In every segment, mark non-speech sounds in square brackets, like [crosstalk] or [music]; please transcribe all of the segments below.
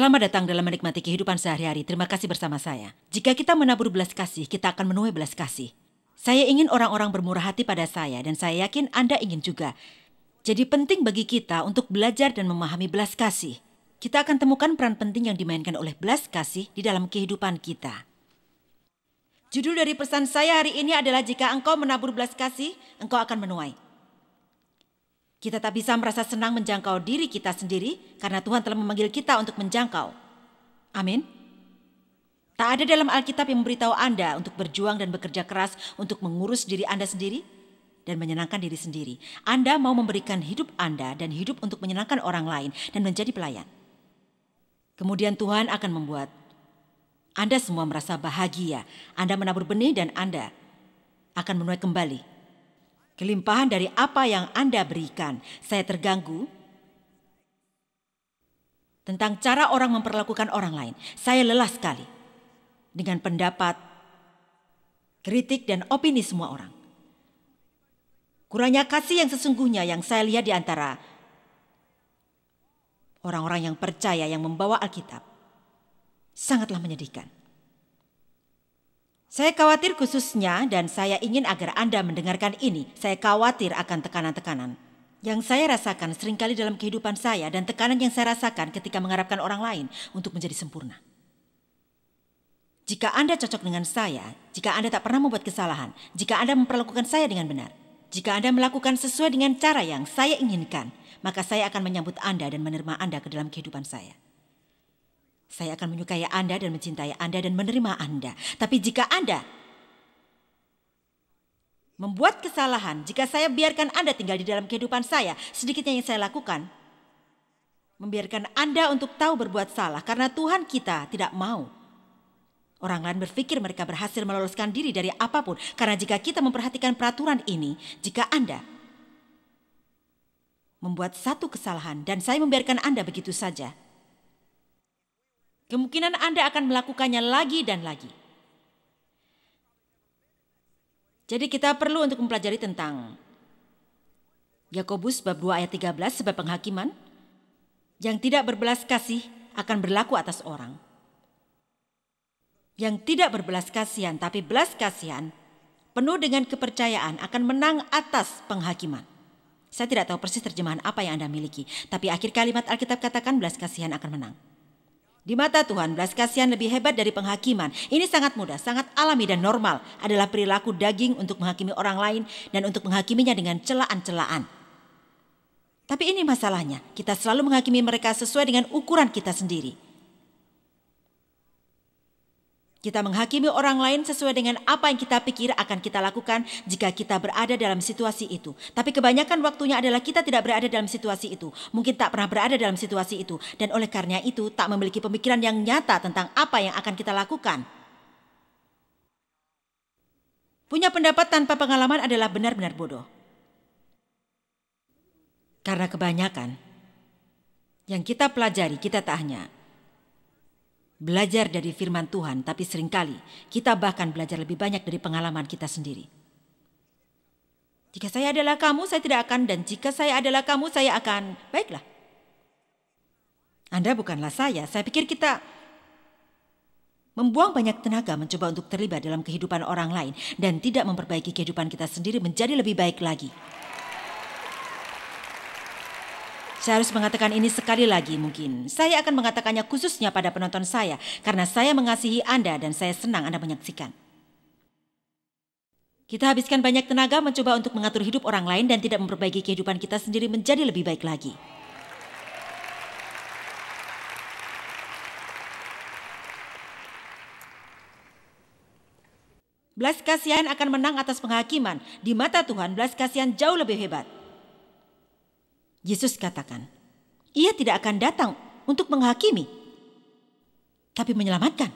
Selamat datang dalam menikmati kehidupan sehari-hari. Terima kasih bersama saya. Jika kita menabur belas kasih, kita akan menuai belas kasih. Saya ingin orang-orang bermurah hati pada saya dan saya yakin Anda ingin juga. Jadi penting bagi kita untuk belajar dan memahami belas kasih. Kita akan temukan peran penting yang dimainkan oleh belas kasih di dalam kehidupan kita. Judul dari pesan saya hari ini adalah jika engkau menabur belas kasih, engkau akan menuai. Kita tak bisa merasa senang menjangkau diri kita sendiri karena Tuhan telah memanggil kita untuk menjangkau. Amin. Tak ada dalam Alkitab yang memberitahu Anda untuk berjuang dan bekerja keras untuk mengurus diri Anda sendiri dan menyenangkan diri sendiri. Anda mau memberikan hidup Anda dan hidup untuk menyenangkan orang lain dan menjadi pelayan. Kemudian Tuhan akan membuat Anda semua merasa bahagia. Anda menabur benih dan Anda akan menuai kembali Kelimpahan dari apa yang Anda berikan. Saya terganggu tentang cara orang memperlakukan orang lain. Saya lelah sekali dengan pendapat, kritik, dan opini semua orang. Kurangnya kasih yang sesungguhnya yang saya lihat di antara orang-orang yang percaya yang membawa Alkitab sangatlah menyedihkan. Saya khawatir khususnya dan saya ingin agar Anda mendengarkan ini. Saya khawatir akan tekanan-tekanan. Yang saya rasakan seringkali dalam kehidupan saya dan tekanan yang saya rasakan ketika mengharapkan orang lain untuk menjadi sempurna. Jika Anda cocok dengan saya, jika Anda tak pernah membuat kesalahan, jika Anda memperlakukan saya dengan benar, jika Anda melakukan sesuai dengan cara yang saya inginkan, maka saya akan menyambut Anda dan menerima Anda ke dalam kehidupan saya. Saya akan menyukai Anda dan mencintai Anda dan menerima Anda. Tapi jika Anda membuat kesalahan, jika saya biarkan Anda tinggal di dalam kehidupan saya, sedikitnya yang saya lakukan, membiarkan Anda untuk tahu berbuat salah karena Tuhan kita tidak mau. Orang lain berpikir mereka berhasil meloloskan diri dari apapun karena jika kita memperhatikan peraturan ini, jika Anda membuat satu kesalahan dan saya membiarkan Anda begitu saja, Kemungkinan Anda akan melakukannya lagi dan lagi. Jadi kita perlu untuk mempelajari tentang Yakobus bab 2 ayat 13 sebab penghakiman yang tidak berbelas kasih akan berlaku atas orang. Yang tidak berbelas kasihan tapi belas kasihan penuh dengan kepercayaan akan menang atas penghakiman. Saya tidak tahu persis terjemahan apa yang Anda miliki, tapi akhir kalimat Alkitab katakan belas kasihan akan menang. Di mata Tuhan, belas kasihan lebih hebat dari penghakiman. Ini sangat mudah, sangat alami dan normal. Adalah perilaku daging untuk menghakimi orang lain dan untuk menghakiminya dengan celaan-celaan. Tapi ini masalahnya, kita selalu menghakimi mereka sesuai dengan ukuran kita sendiri. Kita menghakimi orang lain sesuai dengan apa yang kita pikir akan kita lakukan jika kita berada dalam situasi itu. Tapi kebanyakan waktunya adalah kita tidak berada dalam situasi itu. Mungkin tak pernah berada dalam situasi itu. Dan oleh karena itu tak memiliki pemikiran yang nyata tentang apa yang akan kita lakukan. Punya pendapat tanpa pengalaman adalah benar-benar bodoh. Karena kebanyakan yang kita pelajari kita tak hanya belajar dari firman Tuhan, tapi seringkali kita bahkan belajar lebih banyak dari pengalaman kita sendiri. Jika saya adalah kamu, saya tidak akan, dan jika saya adalah kamu, saya akan. Baiklah. Anda bukanlah saya. Saya pikir kita membuang banyak tenaga mencoba untuk terlibat dalam kehidupan orang lain dan tidak memperbaiki kehidupan kita sendiri menjadi lebih baik lagi. Saya harus mengatakan ini sekali lagi mungkin. Saya akan mengatakannya khususnya pada penonton saya karena saya mengasihi Anda dan saya senang Anda menyaksikan. Kita habiskan banyak tenaga mencoba untuk mengatur hidup orang lain dan tidak memperbaiki kehidupan kita sendiri menjadi lebih baik lagi. Belas kasihan akan menang atas penghakiman. Di mata Tuhan, belas kasihan jauh lebih hebat. Yesus katakan, ia tidak akan datang untuk menghakimi, tapi menyelamatkan.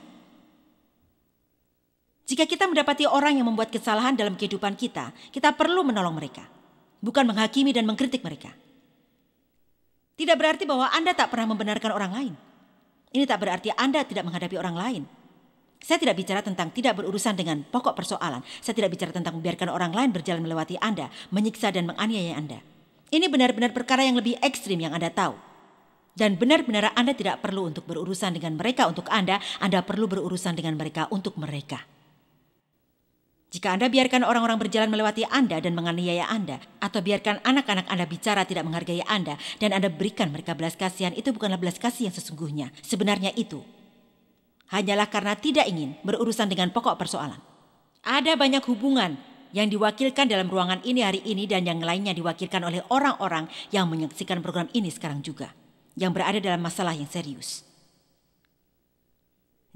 Jika kita mendapati orang yang membuat kesalahan dalam kehidupan kita, kita perlu menolong mereka, bukan menghakimi dan mengkritik mereka. Tidak berarti bahwa Anda tak pernah membenarkan orang lain. Ini tak berarti Anda tidak menghadapi orang lain. Saya tidak bicara tentang tidak berurusan dengan pokok persoalan. Saya tidak bicara tentang membiarkan orang lain berjalan melewati Anda, menyiksa dan menganiaya Anda. Ini benar-benar perkara yang lebih ekstrim yang Anda tahu. Dan benar-benar Anda tidak perlu untuk berurusan dengan mereka untuk Anda, Anda perlu berurusan dengan mereka untuk mereka. Jika Anda biarkan orang-orang berjalan melewati Anda dan menganiaya Anda, atau biarkan anak-anak Anda bicara tidak menghargai Anda, dan Anda berikan mereka belas kasihan, itu bukanlah belas kasih yang sesungguhnya. Sebenarnya itu hanyalah karena tidak ingin berurusan dengan pokok persoalan. Ada banyak hubungan yang diwakilkan dalam ruangan ini hari ini dan yang lainnya diwakilkan oleh orang-orang yang menyaksikan program ini sekarang juga, yang berada dalam masalah yang serius.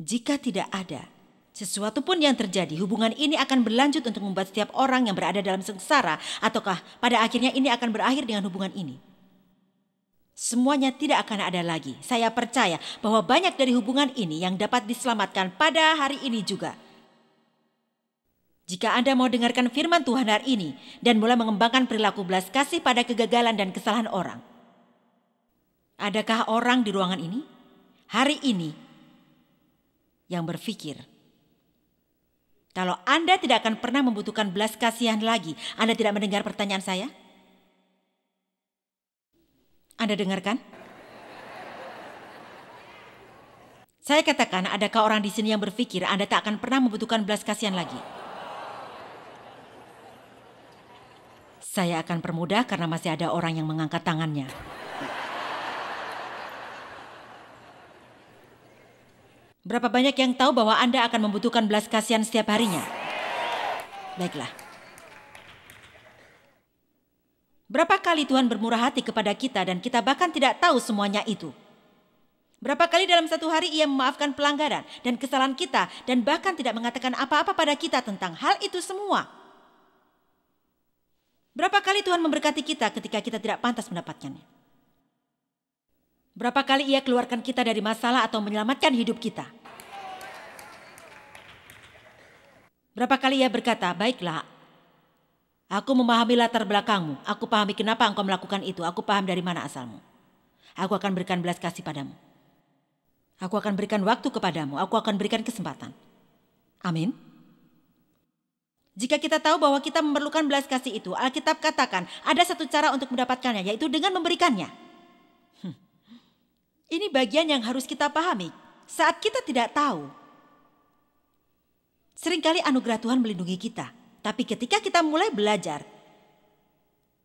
Jika tidak ada sesuatu pun yang terjadi, hubungan ini akan berlanjut untuk membuat setiap orang yang berada dalam sengsara, ataukah pada akhirnya ini akan berakhir dengan hubungan ini. Semuanya tidak akan ada lagi. Saya percaya bahwa banyak dari hubungan ini yang dapat diselamatkan pada hari ini juga. Jika Anda mau dengarkan firman Tuhan hari ini dan mulai mengembangkan perilaku belas kasih pada kegagalan dan kesalahan orang. Adakah orang di ruangan ini hari ini yang berpikir kalau Anda tidak akan pernah membutuhkan belas kasihan lagi, Anda tidak mendengar pertanyaan saya? Anda dengarkan? Saya katakan, adakah orang di sini yang berpikir Anda tak akan pernah membutuhkan belas kasihan lagi? Saya akan permudah karena masih ada orang yang mengangkat tangannya. Berapa banyak yang tahu bahwa Anda akan membutuhkan belas kasihan setiap harinya? Baiklah. Berapa kali Tuhan bermurah hati kepada kita dan kita bahkan tidak tahu semuanya itu? Berapa kali dalam satu hari ia memaafkan pelanggaran dan kesalahan kita dan bahkan tidak mengatakan apa-apa pada kita tentang hal itu semua? Berapa kali Tuhan memberkati kita ketika kita tidak pantas mendapatkannya? Berapa kali ia keluarkan kita dari masalah atau menyelamatkan hidup kita? Berapa kali ia berkata, baiklah, aku memahami latar belakangmu, aku pahami kenapa engkau melakukan itu, aku paham dari mana asalmu. Aku akan berikan belas kasih padamu. Aku akan berikan waktu kepadamu, aku akan berikan kesempatan. Amin. Jika kita tahu bahwa kita memerlukan belas kasih itu, Alkitab katakan ada satu cara untuk mendapatkannya, yaitu dengan memberikannya. Hmm. Ini bagian yang harus kita pahami saat kita tidak tahu. Seringkali anugerah Tuhan melindungi kita, tapi ketika kita mulai belajar,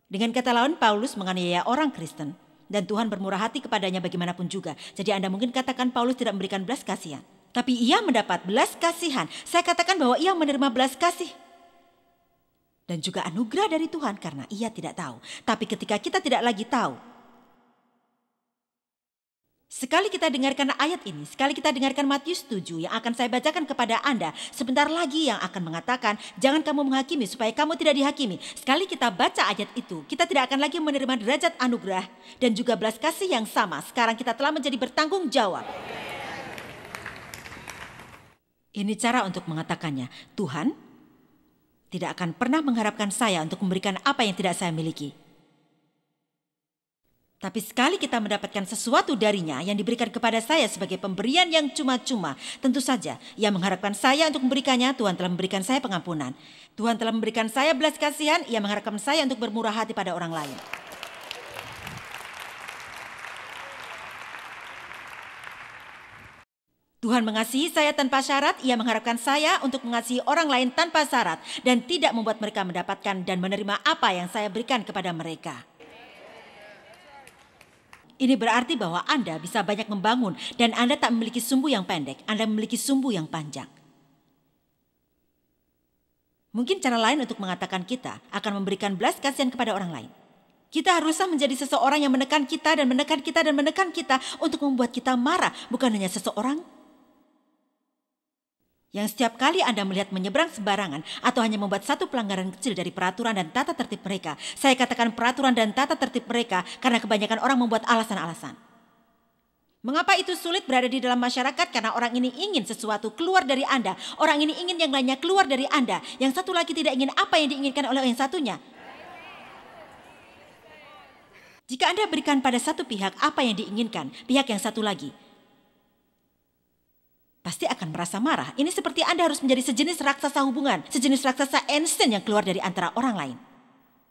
dengan kata lawan Paulus menganiaya orang Kristen dan Tuhan bermurah hati kepadanya bagaimanapun juga. Jadi Anda mungkin katakan Paulus tidak memberikan belas kasihan, tapi ia mendapat belas kasihan. Saya katakan bahwa ia menerima belas kasih dan juga anugerah dari Tuhan karena ia tidak tahu. Tapi ketika kita tidak lagi tahu, sekali kita dengarkan ayat ini, sekali kita dengarkan Matius 7 yang akan saya bacakan kepada Anda, sebentar lagi yang akan mengatakan, jangan kamu menghakimi supaya kamu tidak dihakimi. Sekali kita baca ayat itu, kita tidak akan lagi menerima derajat anugerah dan juga belas kasih yang sama. Sekarang kita telah menjadi bertanggung jawab. Ini cara untuk mengatakannya, Tuhan, tidak akan pernah mengharapkan saya untuk memberikan apa yang tidak saya miliki. Tapi sekali kita mendapatkan sesuatu darinya yang diberikan kepada saya sebagai pemberian yang cuma-cuma, tentu saja ia mengharapkan saya untuk memberikannya, Tuhan telah memberikan saya pengampunan. Tuhan telah memberikan saya belas kasihan, ia mengharapkan saya untuk bermurah hati pada orang lain. Tuhan mengasihi saya tanpa syarat, ia mengharapkan saya untuk mengasihi orang lain tanpa syarat dan tidak membuat mereka mendapatkan dan menerima apa yang saya berikan kepada mereka. Ini berarti bahwa Anda bisa banyak membangun dan Anda tak memiliki sumbu yang pendek, Anda memiliki sumbu yang panjang. Mungkin cara lain untuk mengatakan kita akan memberikan belas kasihan kepada orang lain. Kita haruslah menjadi seseorang yang menekan kita dan menekan kita dan menekan kita untuk membuat kita marah, bukan hanya seseorang, yang setiap kali Anda melihat menyeberang sembarangan atau hanya membuat satu pelanggaran kecil dari peraturan dan tata tertib mereka. Saya katakan peraturan dan tata tertib mereka karena kebanyakan orang membuat alasan-alasan. Mengapa itu sulit berada di dalam masyarakat? Karena orang ini ingin sesuatu keluar dari Anda. Orang ini ingin yang lainnya keluar dari Anda. Yang satu lagi tidak ingin apa yang diinginkan oleh yang satunya. Jika Anda berikan pada satu pihak apa yang diinginkan, pihak yang satu lagi pasti akan merasa marah. Ini seperti Anda harus menjadi sejenis raksasa hubungan, sejenis raksasa Einstein yang keluar dari antara orang lain.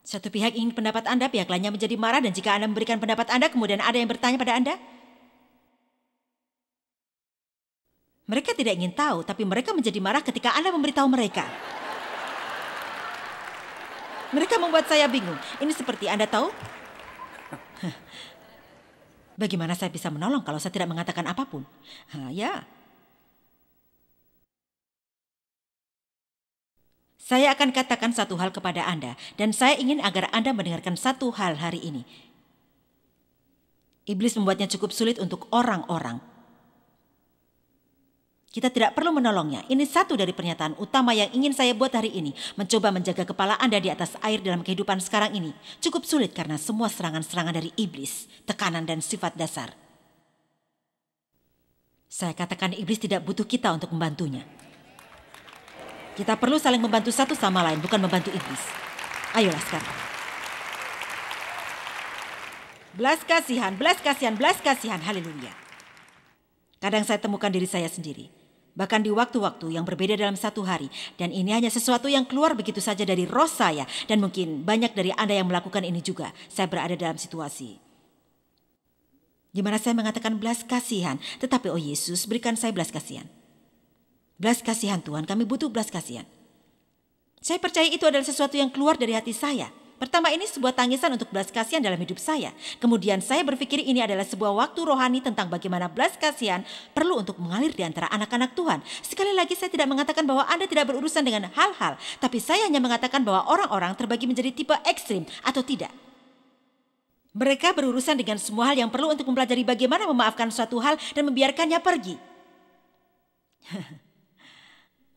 Satu pihak ingin pendapat Anda, pihak lainnya menjadi marah dan jika Anda memberikan pendapat Anda, kemudian ada yang bertanya pada Anda. Mereka tidak ingin tahu, tapi mereka menjadi marah ketika Anda memberitahu mereka. Mereka membuat saya bingung. Ini seperti Anda tahu? Bagaimana saya bisa menolong kalau saya tidak mengatakan apapun? Ha, ya, Saya akan katakan satu hal kepada Anda, dan saya ingin agar Anda mendengarkan satu hal hari ini. Iblis membuatnya cukup sulit untuk orang-orang. Kita tidak perlu menolongnya. Ini satu dari pernyataan utama yang ingin saya buat hari ini. Mencoba menjaga kepala Anda di atas air dalam kehidupan sekarang ini. Cukup sulit karena semua serangan-serangan dari iblis, tekanan dan sifat dasar. Saya katakan iblis tidak butuh kita untuk membantunya. Kita perlu saling membantu satu sama lain, bukan membantu iblis. Ayolah sekarang. Belas kasihan, belas kasihan, belas kasihan, haleluya. Kadang saya temukan diri saya sendiri. Bahkan di waktu-waktu yang berbeda dalam satu hari. Dan ini hanya sesuatu yang keluar begitu saja dari roh saya. Dan mungkin banyak dari Anda yang melakukan ini juga. Saya berada dalam situasi. Gimana saya mengatakan belas kasihan. Tetapi oh Yesus berikan saya belas kasihan. Belas kasihan Tuhan, kami butuh belas kasihan. Saya percaya itu adalah sesuatu yang keluar dari hati saya. Pertama ini sebuah tangisan untuk belas kasihan dalam hidup saya. Kemudian saya berpikir ini adalah sebuah waktu rohani tentang bagaimana belas kasihan perlu untuk mengalir di antara anak-anak Tuhan. Sekali lagi saya tidak mengatakan bahwa Anda tidak berurusan dengan hal-hal. Tapi saya hanya mengatakan bahwa orang-orang terbagi menjadi tipe ekstrim atau tidak. Mereka berurusan dengan semua hal yang perlu untuk mempelajari bagaimana memaafkan suatu hal dan membiarkannya pergi. [laughs]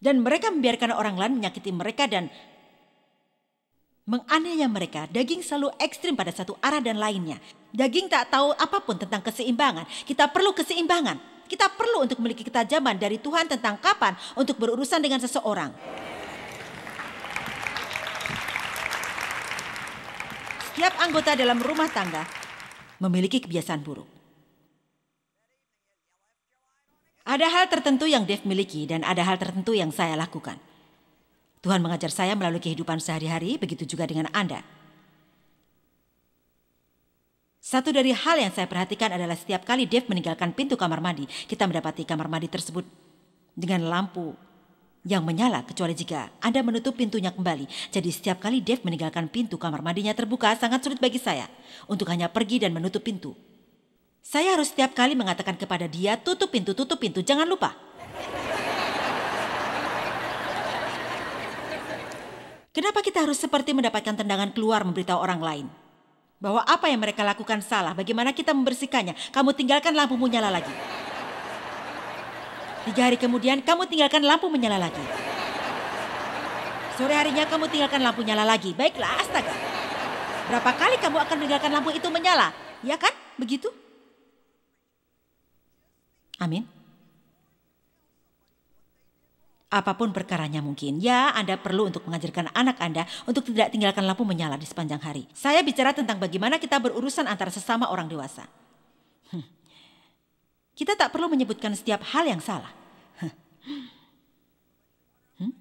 Dan mereka membiarkan orang lain menyakiti mereka dan menganiaya mereka, daging selalu ekstrim pada satu arah dan lainnya. Daging tak tahu apapun tentang keseimbangan. Kita perlu keseimbangan. Kita perlu untuk memiliki ketajaman dari Tuhan tentang kapan untuk berurusan dengan seseorang. Setiap anggota dalam rumah tangga memiliki kebiasaan buruk. Ada hal tertentu yang Dave miliki dan ada hal tertentu yang saya lakukan. Tuhan mengajar saya melalui kehidupan sehari-hari, begitu juga dengan Anda. Satu dari hal yang saya perhatikan adalah setiap kali Dave meninggalkan pintu kamar mandi, kita mendapati kamar mandi tersebut dengan lampu yang menyala kecuali jika Anda menutup pintunya kembali. Jadi setiap kali Dave meninggalkan pintu kamar mandinya terbuka sangat sulit bagi saya untuk hanya pergi dan menutup pintu. Saya harus setiap kali mengatakan kepada dia, tutup pintu, tutup pintu, jangan lupa. Kenapa kita harus seperti mendapatkan tendangan keluar memberitahu orang lain? Bahwa apa yang mereka lakukan salah, bagaimana kita membersihkannya. Kamu tinggalkan lampu menyala lagi. Tiga hari kemudian kamu tinggalkan lampu menyala lagi. Sore harinya kamu tinggalkan lampu nyala lagi. Baiklah, astaga. Berapa kali kamu akan meninggalkan lampu itu menyala? Ya kan? Begitu? Amin. Apapun perkaranya mungkin, ya Anda perlu untuk mengajarkan anak Anda untuk tidak tinggalkan lampu menyala di sepanjang hari. Saya bicara tentang bagaimana kita berurusan antara sesama orang dewasa. Hmm. Kita tak perlu menyebutkan setiap hal yang salah. Hmm. Hmm.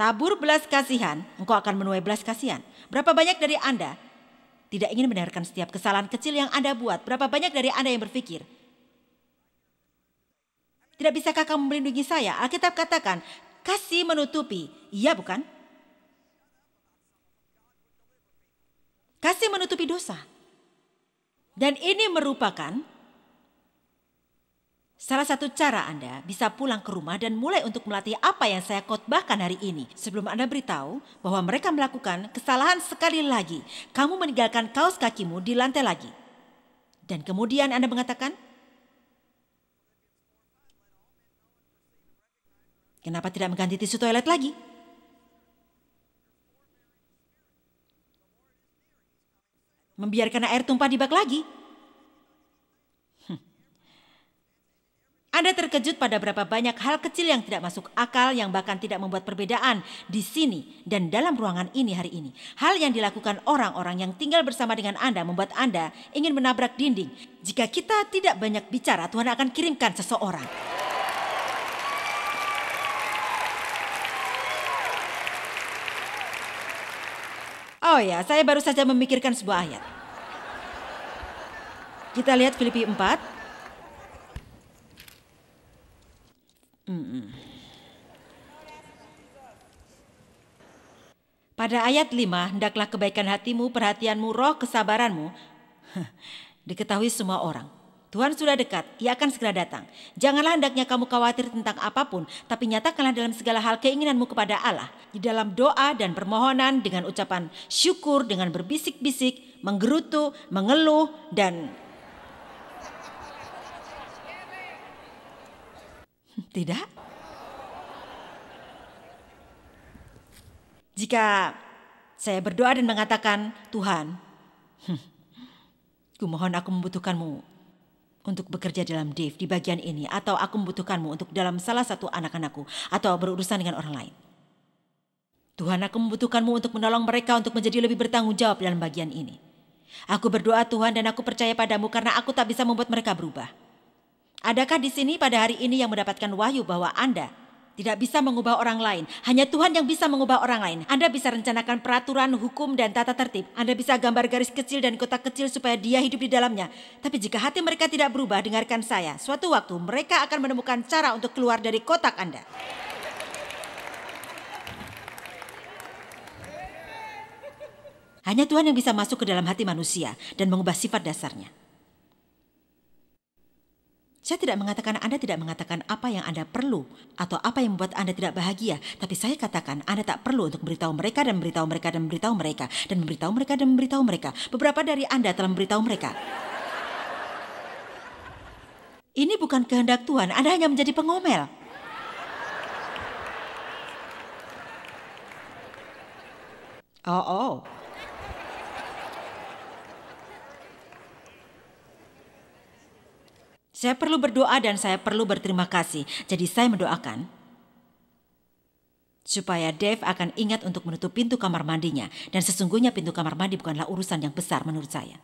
Tabur belas kasihan, engkau akan menuai belas kasihan. Berapa banyak dari Anda tidak ingin mendengarkan setiap kesalahan kecil yang Anda buat? Berapa banyak dari Anda yang berpikir, tidak bisakah kamu melindungi saya? Alkitab katakan, kasih menutupi. Iya bukan? Kasih menutupi dosa. Dan ini merupakan salah satu cara Anda bisa pulang ke rumah dan mulai untuk melatih apa yang saya khotbahkan hari ini. Sebelum Anda beritahu bahwa mereka melakukan kesalahan sekali lagi. Kamu meninggalkan kaos kakimu di lantai lagi. Dan kemudian Anda mengatakan, Kenapa tidak mengganti tisu toilet lagi? Membiarkan air tumpah di bak lagi? Anda terkejut pada berapa banyak hal kecil yang tidak masuk akal yang bahkan tidak membuat perbedaan di sini dan dalam ruangan ini hari ini. Hal yang dilakukan orang-orang yang tinggal bersama dengan Anda membuat Anda ingin menabrak dinding. Jika kita tidak banyak bicara, Tuhan akan kirimkan seseorang. Oh ya, saya baru saja memikirkan sebuah ayat. Kita lihat Filipi 4 Pada ayat 5, hendaklah kebaikan hatimu, perhatianmu, roh kesabaranmu [laughs] diketahui semua orang. Tuhan sudah dekat, ia akan segera datang. Janganlah hendaknya kamu khawatir tentang apapun, tapi nyatakanlah dalam segala hal keinginanmu kepada Allah. Di dalam doa dan permohonan, dengan ucapan syukur, dengan berbisik-bisik, menggerutu, mengeluh, dan... [laughs] Tidak. Jika saya berdoa dan mengatakan, Tuhan, [laughs] kumohon aku membutuhkanmu untuk bekerja dalam Dave di bagian ini atau aku membutuhkanmu untuk dalam salah satu anak-anakku atau berurusan dengan orang lain. Tuhan aku membutuhkanmu untuk menolong mereka untuk menjadi lebih bertanggung jawab dalam bagian ini. Aku berdoa Tuhan dan aku percaya padamu karena aku tak bisa membuat mereka berubah. Adakah di sini pada hari ini yang mendapatkan wahyu bahwa Anda tidak bisa mengubah orang lain. Hanya Tuhan yang bisa mengubah orang lain. Anda bisa rencanakan peraturan, hukum, dan tata tertib. Anda bisa gambar garis kecil dan kotak kecil supaya dia hidup di dalamnya. Tapi jika hati mereka tidak berubah, dengarkan saya. Suatu waktu mereka akan menemukan cara untuk keluar dari kotak Anda. Hanya Tuhan yang bisa masuk ke dalam hati manusia dan mengubah sifat dasarnya. Saya tidak mengatakan Anda tidak mengatakan apa yang Anda perlu atau apa yang membuat Anda tidak bahagia, tapi saya katakan Anda tak perlu untuk memberitahu mereka dan memberitahu mereka dan memberitahu mereka dan memberitahu mereka dan memberitahu mereka. Beberapa dari Anda telah memberitahu mereka. Ini bukan kehendak Tuhan, Anda hanya menjadi pengomel. Oh, oh. Saya perlu berdoa dan saya perlu berterima kasih. Jadi saya mendoakan supaya Dave akan ingat untuk menutup pintu kamar mandinya dan sesungguhnya pintu kamar mandi bukanlah urusan yang besar menurut saya.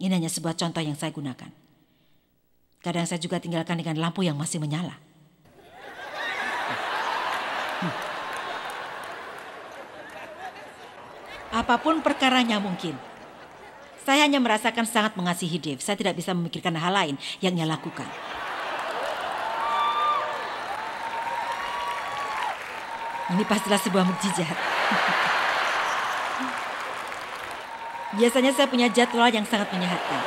Ini hanya sebuah contoh yang saya gunakan. Kadang saya juga tinggalkan dengan lampu yang masih menyala. Hmm. apapun perkaranya mungkin. Saya hanya merasakan sangat mengasihi Dave. Saya tidak bisa memikirkan hal lain yang ia lakukan. Ini pastilah sebuah mujizat. [laughs] Biasanya saya punya jadwal yang sangat menyehatkan.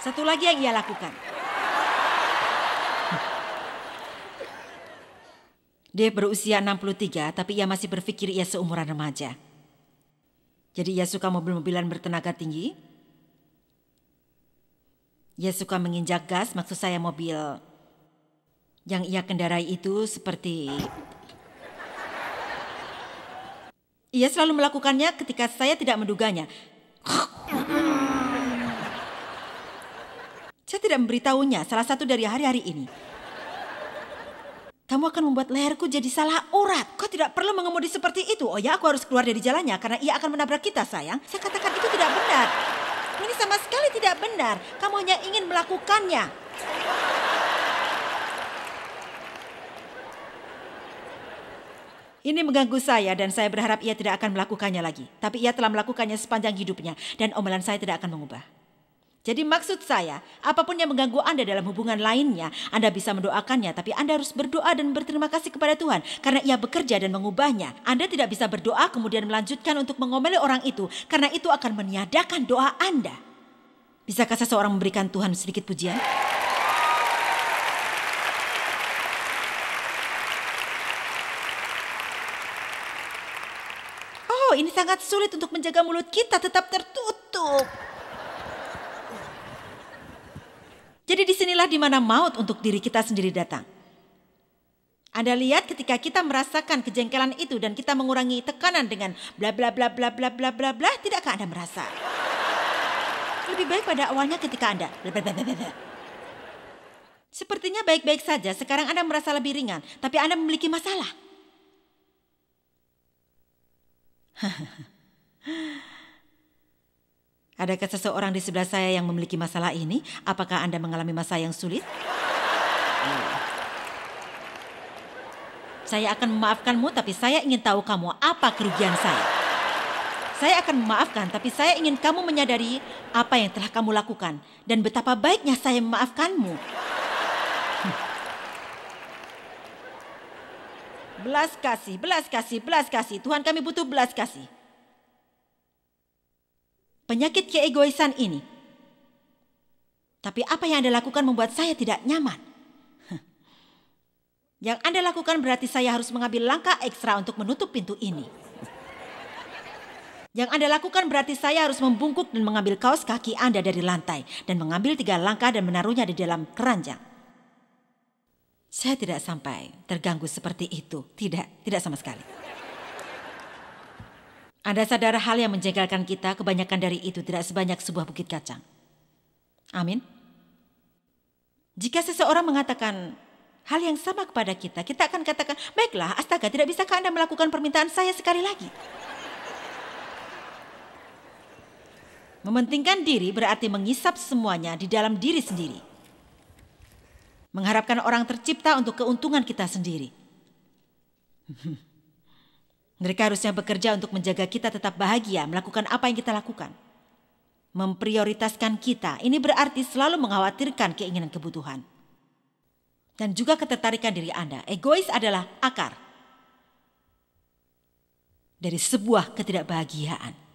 Satu lagi yang ia lakukan. [laughs] Dia berusia 63 tapi ia masih berpikir ia seumuran remaja. Jadi ia suka mobil-mobilan bertenaga tinggi. Ia suka menginjak gas, maksud saya mobil yang ia kendarai itu seperti ia selalu melakukannya ketika saya tidak menduganya. Saya tidak memberitahunya salah satu dari hari-hari ini. Kamu akan membuat leherku jadi salah urat. Kau tidak perlu mengemudi seperti itu. Oh ya, aku harus keluar dari jalannya karena ia akan menabrak kita, sayang. Saya katakan itu tidak benar. Ini sama sekali tidak benar. Kamu hanya ingin melakukannya. Ini mengganggu saya dan saya berharap ia tidak akan melakukannya lagi. Tapi ia telah melakukannya sepanjang hidupnya dan omelan saya tidak akan mengubah. Jadi maksud saya, apapun yang mengganggu Anda dalam hubungan lainnya, Anda bisa mendoakannya, tapi Anda harus berdoa dan berterima kasih kepada Tuhan karena ia bekerja dan mengubahnya. Anda tidak bisa berdoa kemudian melanjutkan untuk mengomeli orang itu karena itu akan meniadakan doa Anda. Bisakah seseorang memberikan Tuhan sedikit pujian? Oh, ini sangat sulit untuk menjaga mulut kita tetap tertutup. Jadi disinilah dimana maut untuk diri kita sendiri datang. Anda lihat ketika kita merasakan kejengkelan itu dan kita mengurangi tekanan dengan bla bla bla bla bla bla bla bla, tidakkah Anda merasa? Lebih baik pada awalnya ketika Anda bla bla bla bla bla. Sepertinya baik-baik saja, sekarang Anda merasa lebih ringan, tapi Anda memiliki masalah. [laughs] Adakah seseorang di sebelah saya yang memiliki masalah ini? Apakah Anda mengalami masa yang sulit? Saya akan memaafkanmu tapi saya ingin tahu kamu apa kerugian saya. Saya akan memaafkan tapi saya ingin kamu menyadari apa yang telah kamu lakukan dan betapa baiknya saya memaafkanmu. Belas kasih, belas kasih, belas kasih. Tuhan kami butuh belas kasih penyakit keegoisan ini. Tapi apa yang Anda lakukan membuat saya tidak nyaman. [laughs] Yang Anda lakukan berarti saya harus mengambil langkah ekstra untuk menutup pintu ini. [laughs] Yang Anda lakukan berarti saya harus membungkuk dan mengambil kaos kaki Anda dari lantai dan mengambil tiga langkah dan menaruhnya di dalam keranjang. Saya tidak sampai terganggu seperti itu. Tidak, tidak sama sekali. Anda sadar hal yang menjengkelkan kita kebanyakan dari itu tidak sebanyak sebuah bukit kacang. Amin. Jika seseorang mengatakan hal yang sama kepada kita, kita akan katakan, baiklah astaga tidak bisakah Anda melakukan permintaan saya sekali lagi. Mementingkan diri berarti mengisap semuanya di dalam diri sendiri. Mengharapkan orang tercipta untuk keuntungan kita sendiri. [laughs] Mereka harusnya bekerja untuk menjaga kita tetap bahagia, melakukan apa yang kita lakukan. Memprioritaskan kita, ini berarti selalu mengkhawatirkan keinginan kebutuhan. Dan juga ketertarikan diri Anda, egois adalah akar dari sebuah ketidakbahagiaan.